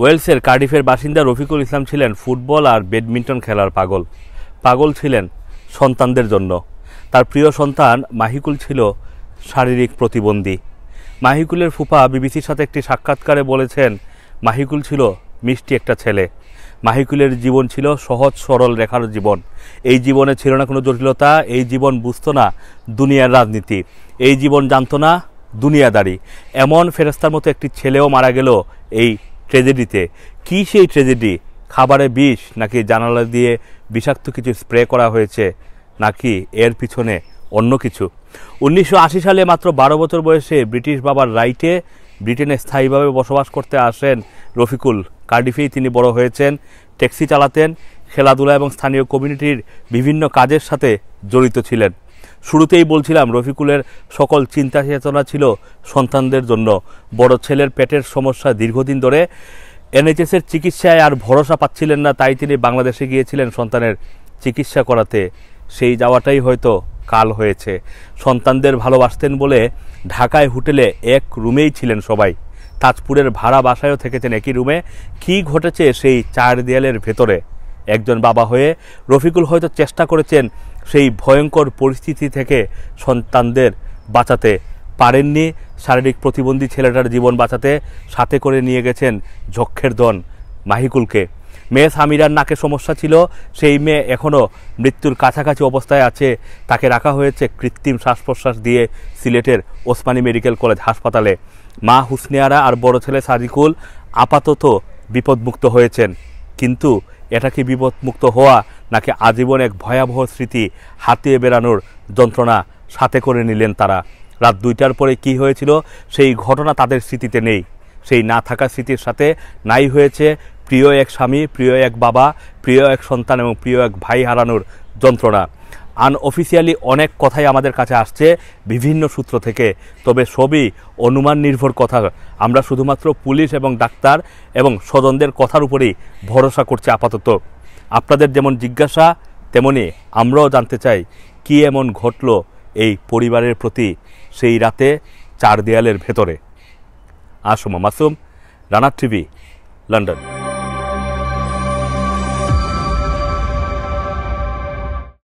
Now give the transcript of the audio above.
ওয়েলসের কার্ডিফের বাসিন্দা রফিকুল ইসলাম ছিলেন ফুটবল আর ব্যাডমিন্টন খেলার পাগল পাগল ছিলেন সন্তানদের জন্য তার প্রিয় সন্তান মাহিকুল ছিল শারীরিক প্রতিবন্ধী মাহিকুলের ফুফা বিবিসির সাথে একটি সাক্ষাৎকারে বলেছেন মাহিকুল ছিল মিষ্টি একটা ছেলে মাহিকুলের জীবন ছিল সহজ সরল রেখার জীবন এই জীবনে ছিল না কোনো জটিলতা এই জীবন বুঝত না দুনিয়ার রাজনীতি এই জীবন জানত না দুনিয়াদারি এমন ফেরস্তার মতো একটি ছেলেও মারা গেল এই ট্রেজেডিতে কি সেই ট্রেজেডি খাবারে বিষ নাকি জানালা দিয়ে বিষাক্ত কিছু স্প্রে করা হয়েছে নাকি এর পিছনে অন্য কিছু উনিশশো সালে মাত্র বারো বছর বয়সে ব্রিটিশ বাবার রাইটে ব্রিটেনে স্থায়ীভাবে বসবাস করতে আসেন রফিকুল কার্ডিফেই তিনি বড় হয়েছেন ট্যাক্সি চালাতেন খেলাধুলা এবং স্থানীয় কমিউনিটির বিভিন্ন কাজের সাথে জড়িত ছিলেন শুরুতেই বলছিলাম রফিকুলের সকল চিন্তা চেতনা ছিল সন্তানদের জন্য বড় ছেলের পেটের সমস্যা দীর্ঘদিন ধরে এনএইচএসের চিকিৎসায় আর ভরসা পাচ্ছিলেন না তাই তিনি বাংলাদেশে গিয়েছিলেন সন্তানের চিকিৎসা করাতে সেই যাওয়াটাই হয়তো কাল হয়েছে সন্তানদের ভালোবাসতেন বলে ঢাকায় হোটেলে এক রুমেই ছিলেন সবাই তাজপুরের ভাড়া বাসায়ও থেকেছেন একই রুমে কি ঘটেছে সেই চার দেয়ালের ভেতরে একজন বাবা হয়ে রফিকুল হয়তো চেষ্টা করেছেন সেই ভয়ঙ্কর পরিস্থিতি থেকে সন্তানদের বাঁচাতে পারেননি শারীরিক প্রতিবন্ধী ছেলেটার জীবন বাঁচাতে সাথে করে নিয়ে গেছেন ঝক্ষের দন মাহিকুলকে মেয়ে সামিরার নাকে সমস্যা ছিল সেই মেয়ে এখনও মৃত্যুর কাছাকাছি অবস্থায় আছে তাকে রাখা হয়েছে কৃত্রিম শ্বাস প্রশ্বাস দিয়ে সিলেটের ওসমানী মেডিকেল কলেজ হাসপাতালে মা হুসনিয়ারা আর বড় ছেলে সাজিকুল আপাতত বিপদমুক্ত হয়েছেন কিন্তু এটা কি বিপদমুক্ত হওয়া নাকি আজীবন এক ভয়াবহ স্মৃতি হাতিয়ে বেড়ানোর যন্ত্রণা সাথে করে নিলেন তারা রাত দুইটার পরে কি হয়েছিল সেই ঘটনা তাদের স্মৃতিতে নেই সেই না থাকা স্মৃতির সাথে নাই হয়েছে প্রিয় এক স্বামী প্রিয় এক বাবা প্রিয় এক সন্তান এবং প্রিয় এক ভাই হারানোর যন্ত্রণা আনঅফিসিয়ালি অনেক কথাই আমাদের কাছে আসছে বিভিন্ন সূত্র থেকে তবে সবই অনুমান নির্ভর কথা আমরা শুধুমাত্র পুলিশ এবং ডাক্তার এবং স্বজনদের কথার উপরেই ভরসা করছি আপাতত আপনাদের যেমন জিজ্ঞাসা তেমনি আমরাও জানতে চাই কি এমন ঘটল এই পরিবারের প্রতি সেই রাতে চার দেয়ালের ভেতরে আসুমা মাসুম রানা টিভি লন্ডন